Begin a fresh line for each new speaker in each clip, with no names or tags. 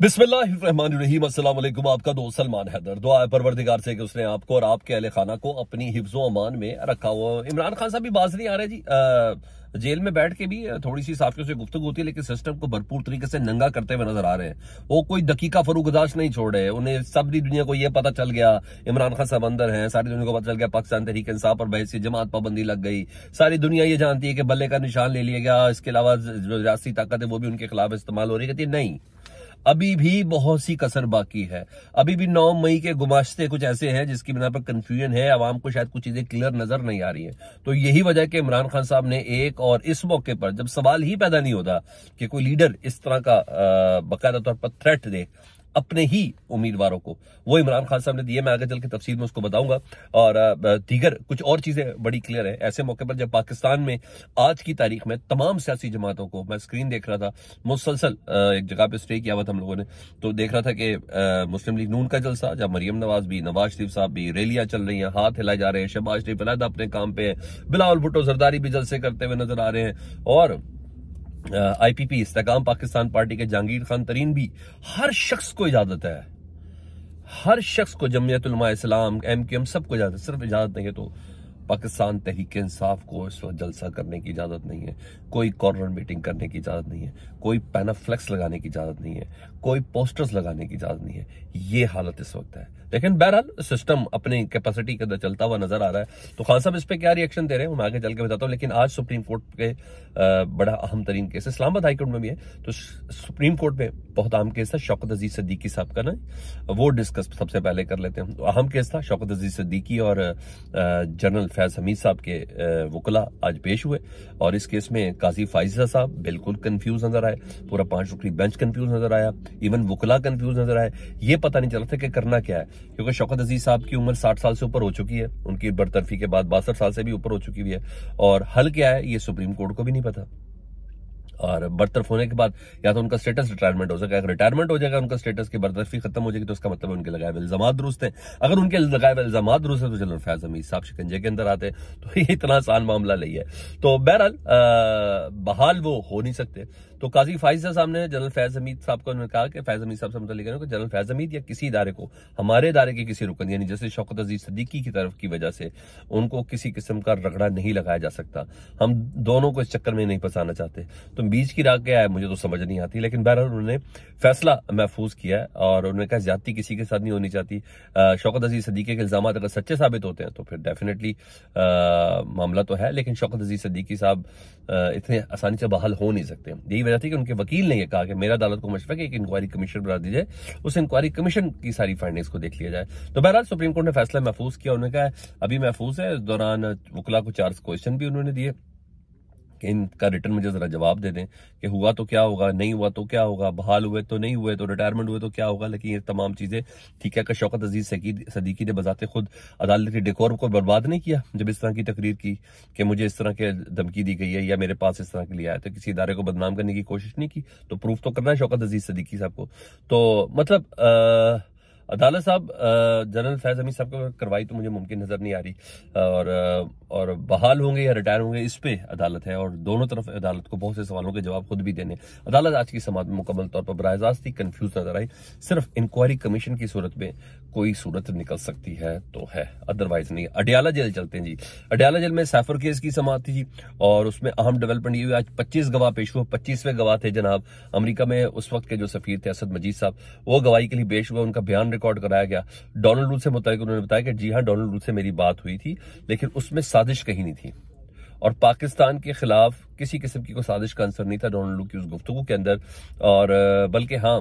बिस्मिल्लाम आपका दोस्त सलमान हैदर दुआ है परवरदिगार से कि उसने आपको और आपके अहल खाना को अपनी हिफ्जो अमान में रखा हुआ इमरान खान साहब भी बाज नहीं आ रहे जी आ, जेल में बैठ के भी थोड़ी सी साफियों से गुफ्तु होती है लेकिन सिस्टम को भरपूर तरीके से नंगा करते हुए नजर आ रहे हैं वो कोई दकीका फरूगदाश नहीं छोड़ रहे उन्हें सारी दुनिया को यह पता चल गया इमरान खान साहब अंदर है सारी दुनिया को पता चल गया पाकिस्तान तरीके इंसाफ और बहस जमात पाबंदी लग गई सारी दुनिया ये जानती है कि बल्ले का निशान ले लिया गया इसके अलावा जो रियासी ताकत है वो भी उनके खिलाफ इस्तेमाल हो रही कहती नहीं अभी भी बहुत सी कसर बाकी है अभी भी 9 मई के गुमाश्ते कुछ ऐसे हैं जिसकी बिना पर कंफ्यूजन है आवाम को शायद कुछ चीजें क्लियर नजर नहीं आ रही हैं तो यही वजह कि इमरान खान साहब ने एक और इस मौके पर जब सवाल ही पैदा नहीं होता कि कोई लीडर इस तरह का बाकायदा तौर पर थ्रेट दे अपने ही उम्मीदवारों को वो इमरान खान साहब ने दिए मैं आगे चल के तफसील में उसको बताऊंगा और दीगर कुछ और चीजें बड़ी क्लियर है ऐसे मौके पर जब पाकिस्तान में आज की तारीख में तमाम सियासी जमातों को मैं स्क्रीन देख रहा था मुसलसल एक जगह पे स्टे किया हुआ था हम लोगों ने तो देख रहा था कि मुस्लिम लीग नून का जलसा जब मरियम नवाज भी नवाज शरीफ साहब भी रैलियां चल रही हैं हाथ हिलाए जा रहे हैं शहबाज शरीफ अलहदा अपने काम पे है बिलावल भुट्टो जरदारी भी जलसे करते हुए नजर आ रहे हैं और I P P Istehkam Pakistan party के जहांगीर खान तरीन भी हर शख्स को इजाज़त है हर शख्स को Jamiat Ulama Islam M Q M सबको इजाज़त सिर्फ इजाज़त नहीं है तो पाकिस्तान तहरीक इंसाफ को इस वक्त जलसा करने की इजाज़त नहीं है कोई कॉर्नर मीटिंग करने की इजाज़त नहीं है कोई पैना लगाने की इजाज़त नहीं है कोई पोस्टर्स लगाने की इजाज़त नहीं है ये हालत इस वक्त है लेकिन बहरहाल सिस्टम अपनी कैपेसिटी के अंदर चलता हुआ नजर आ रहा है तो खान साहब इस पर क्या रिएक्शन दे रहे हैं मैं आगे चल के बताता हूँ लेकिन आज सुप्रीम कोर्ट के बड़ा अहम तरीन केस इस्लामाबाद हाईकोर्ट में भी है तो सुप्रीम कोर्ट में बहुत अहम केस था शौकत अजीज सद्दीकी साहब का ना वो डिस्कस सबसे पहले कर लेते हैं तो अहम केस था शौकत अजीज सद्दीकी और जनरल फैज़ हमीद साहब के वकला आज पेश हुए और इस केस में काजी फाइजा साहब बिल्कुल कंफ्यूज नजर आए पूरा पांच रुकड़ी बेंच कंफ्यूज नजर आया इवन वकला कंफ्यूज नजर आए ये पता नहीं चला था कि करना क्या है क्योंकि शौकत अजीज साहब की उम्र साठ साल से ऊपर हो चुकी है उनकी बरतरफी के बाद बासठ साल से भी ऊपर हो चुकी हुई है और हल क्या है ये सुप्रीम कोर्ट को भी नहीं पता और बर्तरफ होने के बाद या तो उनका स्टेटस रिटायरमेंट हो है अगर रिटायरमेंट हो जाएगा उनका स्टेटस की बर्तरफी खत्म हो जाएगी तो उसका मतलब उनके लगाए हुए इल्जाम दुरुस्त हैं अगर उनके लगाए हुए इल्जाम दुरुस्त है तो जनरल फैज हमीद साहब शिकंजे के अंदर आते हैं तो ये इतना आसान मामला नहीं है तो बहरहाल बहाल वो हो नहीं सकते तो काजी फाइज साहब साहब ने जनरल फैज हमीद साहब को उन्होंने कहा कि फैज हमीद साहब से मतलब कह जनरल फैज हमीद या किसी इदारे को हमारे इदारे के किसी रुकन यानी जैसे शौकत अजीज सदीकी की तरफ की वजह से उनको किसी किस्म का रगड़ा नहीं लगाया जा सकता हम दोनों को इस चक्कर में नहीं फंसाना चाहते तो बीच की राह क्या है मुझे तो समझ नहीं आती लेकिन बहरहाल उन्होंने फैसला महफूज किया है और उन्होंने कहा ज्यादा किसी के साथ नहीं होनी चाहती शौकत अजीज सदीकी के इल्जाम अगर सच्चे साबित होते हैं तो फिर डेफिनेटली मामला तो है लेकिन शौकत अजीज सदीकी साहब इतने आसानी से बहाल हो नहीं सकते यही वजह थी कि उनके वकील ने यह कहा कि मेरा अदालत को मशवरा कि एक इंक्वायरी कमीशन बना दी जाए उस इंक्वायरी कमीशन की सारी फाइंडिंग्स को देख लिया जाए तो बहरहाल सुप्रीम कोर्ट ने फैसला महफूज किया उन्होंने कहा अभी महफूज है इस दौरान वकला को चार क्वेश्चन भी उन्होंने दिए कि इनका रिटर्न मुझे जरा जवाब दे दें कि हुआ तो क्या होगा नहीं हुआ तो क्या होगा बहाल हुए तो नहीं हुए तो रिटायरमेंट हुए तो क्या होगा लेकिन ये तमाम चीज़ें ठीक है शौकत अजीज सदीकी ने बजाते खुद अदालत के डेकोर को बर्बाद नहीं किया जब इस तरह की तकरीर की कि मुझे इस तरह के धमकी दी गई है या मेरे पास इस तरह के लिए आया तो किसी इदारे को बदनाम करने की कोशिश नहीं की तो प्रूफ तो करना है शौकत अजीज सदीकी साहब को तो मतलब आ, अदालत साहब जनरल फैज अमीर साहब को कार्रवाई तो मुझे मुमकिन नज़र नहीं आ रही और और बहाल होंगे या रिटायर होंगे इस पे अदालत है और दोनों तरफ अदालत को बहुत से सवालों के जवाब खुद भी देने अदालत आज की समाज में मुकम्मल तौर पर बरजास्ती कन्फ्यूज नजर आई सिर्फ इंक्वायरी कमीशन की सूरत में कोई सूरत निकल सकती है तो है अदरवाइज नहीं अडियाला जेल चलते हैं जी अडियाला जेल में सैफर केस की समाप्त थी जी और उसमें अहम डेवलपमेंट ये हुई आज पच्चीस गवाह पेश हुए पच्चीसवें गवाह थे जनाब अमरीका में उस वक्त के जो सफीर थे असद मजीद साहब वो गवाही के लिए पेश हुए उनका बयान रिकॉर्ड कराया गया डोनाल्ड रूथ से मुताबिक उन्होंने बताया कि जी हाँ डोनाल्ड रूथ से मेरी बात हुई थी लेकिन उसमें साजिश कहीं नहीं थी और पाकिस्तान के खिलाफ किसी किस्म की कोई साजिश का आंसर नहीं था डोनाल्ड लू की उस गुफ्तु के अंदर और बल्कि हाँ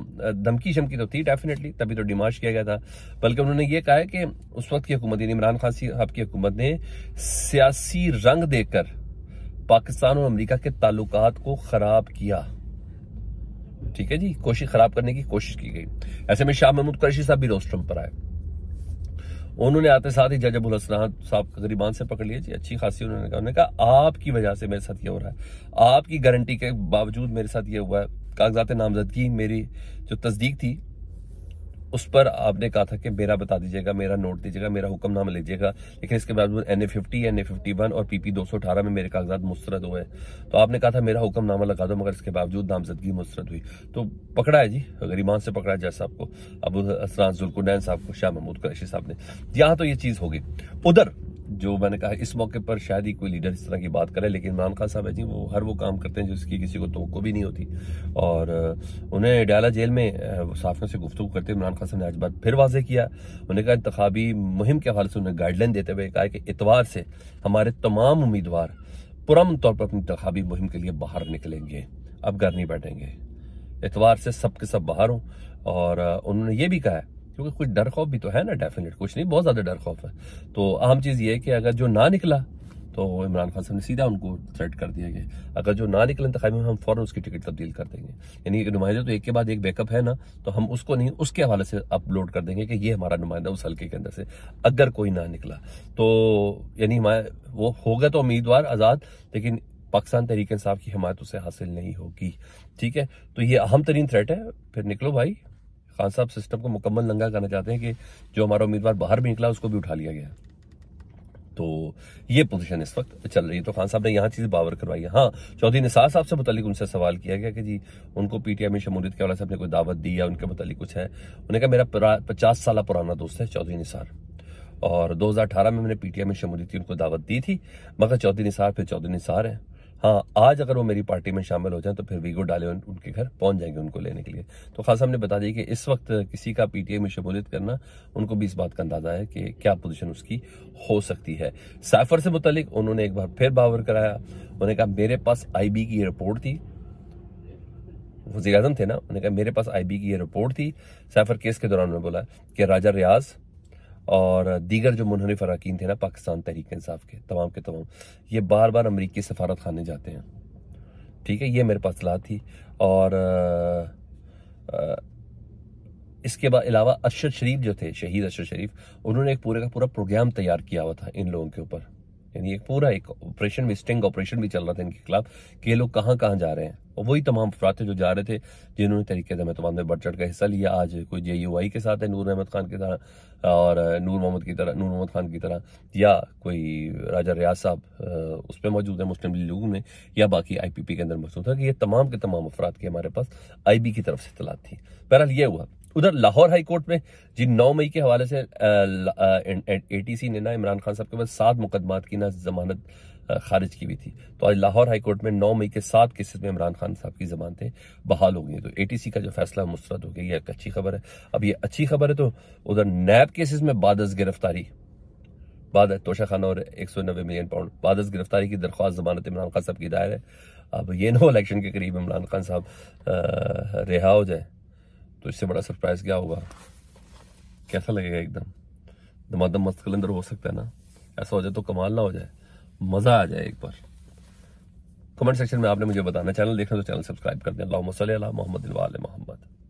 धमकी शमकी तो थी डेफिनेटली तभी तो डिमांड किया गया था बल्कि उन्होंने ये कहा कि उस वक्त की हुकूमत इमरान खान साहब की हुकूमत ने सियासी रंग देकर पाकिस्तान और अमरीका के ताल्लुक को ख़राब किया ठीक है जी कोशिश खराब करने की कोशिश की गई ऐसे में शाह महमूद कुरैशी साहब भी रोस्ट्रम पर आए उन्होंने आते साथ ही जज अबुल हसनान साहब गरीबान से पकड़ लिया जी अच्छी खासी उन्होंने कहा उन्होंने कहा आपकी वजह से मेरे साथ ये हो रहा है आपकी गारंटी के बावजूद मेरे साथ ये हुआ है कागजात नामजदगी मेरी जो तस्दीक थी उस पर आपने कहा था कि मेरा बता दीजिएगा मेरा नोट दीजिएगा मेरा हुक्म नाम लीजिएगा लेकिन इसके बावजूद N A fifty N A fifty one और पीपी दो सौ अठारह में मेरे कागजात मुस्रद हुए तो आपने कहा था मेरा हुक्म नामा लगा दो मगर इसके बावजूद नामजदगी मुस्रद हुई तो पकड़ा है जी गरीबान से पकड़ा है जैसा आपको अबू असरान जुल्कुनैन साहब को शाह महमूद कैशी साहब ने यहाँ तो ये चीज़ होगी उधर जो मैंने कहा इस मौके पर शायद ही कोई लीडर इस तरह की बात करे लेकिन इमरान खान साहब है जी वो हर वो काम करते हैं जिसकी किसी को तो भी नहीं होती और उन्हें डाला जेल में साफियों से गुफ्तु करते इमरान खान साहब ने आज बात फिर वाजे किया उन्हें कहा इंतबी मुहिम के हवाले से उन्हें गाइडलाइन देते हुए कहा कि इतवार से हमारे तमाम उम्मीदवार पुरम तौर पर अपनी इंतबी मुहिम के लिए बाहर निकलेंगे अब घर नहीं बैठेंगे इतवार से सब के सब बाहर हों और उन्होंने ये भी कहा क्योंकि कुछ डर खौफ भी तो है ना डेफिनेट कुछ नहीं बहुत ज़्यादा डर खौफ है तो अहम चीज़ ये है कि अगर जो ना निकला तो इमरान खान साहब ने सीधा उनको थ्रेट कर दिया गया अगर जो ना निकले इंतबी में हम फ़ौरन उसकी टिकट तब्दील कर देंगे यानी नुमाइंदा तो एक के बाद एक बैकअप है ना तो हम उसको नहीं उसके हवाले से अपलोड कर देंगे कि ये हमारा नुमाइंदा उस हल्के के अंदर से अगर कोई ना निकला तो यानी वो होगा तो उम्मीदवार आज़ाद लेकिन पाकिस्तान तहरीक इंसाफ की हमायत उसे हासिल नहीं होगी ठीक है तो ये अहम तरीन थ्रेट है फिर निकलो भाई खान साहब सिस्टम को मुकम्मल नंगा करना चाहते हैं कि जो हमारा उम्मीदवार बाहर भी निकला उसको भी उठा लिया गया तो ये पोजीशन इस वक्त चल रही है तो खान साहब ने यहाँ चीज़ बावर करवाई है हाँ चौधरी निसार साहब से मुतलिक उनसे सवाल किया गया कि जी उनको पीटीआई में शमूलियत के वाले साहब ने कोई दावत दी या उनके मतलब कुछ है उन्हें कहा मेरा पचास साल पुराना दोस्त है चौधरी निसार और 2018 में मैंने पीटीआई में शमूलियत की उनको दावत दी थी मगर चौधरी निसार फिर चौधरी निसार है हाँ आज अगर वो मेरी पार्टी में शामिल हो जाए तो फिर वीगो डाले उन, उनके घर पहुंच जाएंगे उनको लेने के लिए तो खास हमने बता दिया कि इस वक्त किसी का पीटीआई में शमूलियत करना उनको भी इस बात का अंदाजा है कि क्या पोजीशन उसकी हो सकती है साइफर से मुतलिक उन्होंने एक बार फिर बावर कराया उन्होंने कहा मेरे पास आई की रिपोर्ट थी वजी थे ना उन्होंने कहा मेरे पास आई की ये रिपोर्ट थी सैफर केस के दौरान उन्होंने बोला कि राजा रियाज और दीगर जो मुनहरिफ अरकान थे ना पाकिस्तान तहरीक इंसाफ के तमाम के तमाम ये बार बार अमरीकी सफारत खाने जाते हैं ठीक है ये मेरे पास सलाह थी और इसके बाद अलावा अरशद शरीफ जो थे शहीद अरशद शरीफ उन्होंने एक पूरे का पूरा प्रोग्राम तैयार किया हुआ था इन लोगों के ऊपर यानी एक पूरा एक ऑपरेशन भी स्टिंग ऑपरेशन भी चल रहा था इनके खिलाफ कि ये लोग कहाँ कहाँ जा रहे हैं और वही तमाम अफराद थे जो जा रहे थे जिन्होंने तरीके से तमाम में बढ़ चढ़ का हिस्सा लिया आज कोई जे यू आई के साथ है नूर अहमद खान की तरह और नूर मोहम्मद की तरह नूर मोहम्मद खान की तरह या कोई राजा रियाज साहब उस पर मौजूद है मुस्लिम लीग में या बाकी आई पी पी के अंदर मौजूद था कि ये तमाम के तमाम अफराद की हमारे पास आई बी की तरफ से इतलात थी बहरहाल यह हुआ उधर लाहौर हाई कोर्ट में जी नौ मई के हवाले से एटीसी ने ना इमरान खान साहब के पास सात मुकदमात की ना जमानत खारिज की हुई थी तो आज लाहौर हाई कोर्ट में 9 मई के सात केसेस में इमरान खान साहब की जमानतें बहाल हो गई तो एटीसी का जो फैसला मुस्रद हो गया ये एक अच्छी खबर है अब ये अच्छी खबर है तो उधर नैब केसेस में बादस गिरफ्तारी बाद तोशा खान और एक सौ नब्बे मिलियन पाउंड बादस गिरफ्तारी की दरख्वास्त जमानत इमरान खान साहब की दायर है अब ये नो इलेक्शन के करीब इमरान खान साहब रिहा हो जाए तो इससे बड़ा सरप्राइज क्या होगा कैसा लगेगा एकदम दमादम मस्त कलंदर हो सकता है ना ऐसा हो जाए तो कमाल ना हो जाए मज़ा आ जाए एक बार कमेंट सेक्शन में आपने मुझे बताना चैनल देखना तो चैनल सब्सक्राइब कर दें अल्लाह मोहम्मद मोहम्मद